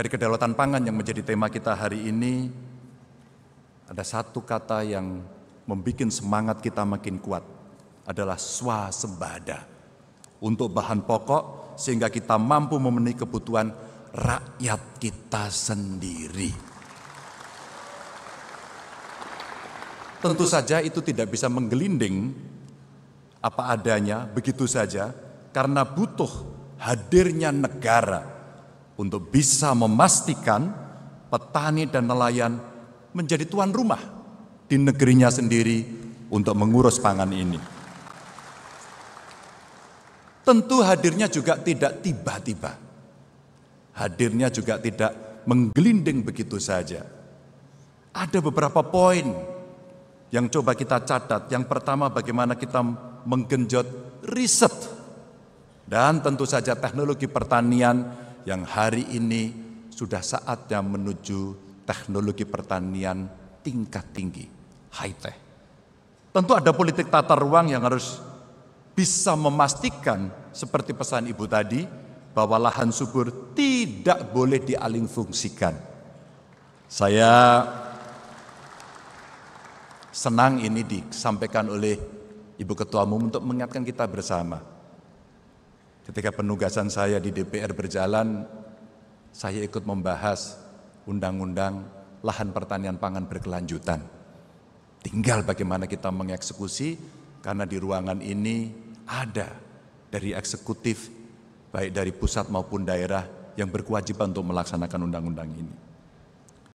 Dari kedaulatan pangan yang menjadi tema kita hari ini, ada satu kata yang membuat semangat kita makin kuat, adalah swasembada. Untuk bahan pokok, sehingga kita mampu memenuhi kebutuhan rakyat kita sendiri. Tentu saja itu tidak bisa menggelinding apa adanya begitu saja karena butuh hadirnya negara untuk bisa memastikan petani dan nelayan menjadi tuan rumah di negerinya sendiri untuk mengurus pangan ini. Tentu hadirnya juga tidak tiba-tiba. Hadirnya juga tidak menggelinding begitu saja. Ada beberapa poin yang coba kita catat. Yang pertama bagaimana kita menggenjot riset dan tentu saja teknologi pertanian yang hari ini sudah saatnya menuju teknologi pertanian tingkat tinggi, high tech. Tentu ada politik tata ruang yang harus bisa memastikan seperti pesan Ibu tadi bahwa lahan subur tidak boleh dialing fungsikan. Saya senang ini disampaikan oleh Ibu Ketua Umum untuk mengingatkan kita bersama ketika penugasan saya di DPR berjalan, saya ikut membahas undang-undang lahan pertanian pangan berkelanjutan. Tinggal bagaimana kita mengeksekusi, karena di ruangan ini ada dari eksekutif, baik dari pusat maupun daerah, yang berkewajiban untuk melaksanakan undang-undang ini.